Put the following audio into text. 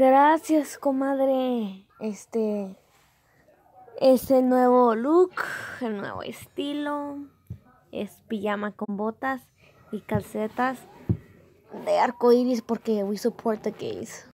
Gracias, comadre. Este. Ese nuevo look, el nuevo estilo. Es pijama con botas y calcetas de arco iris porque we support the gays.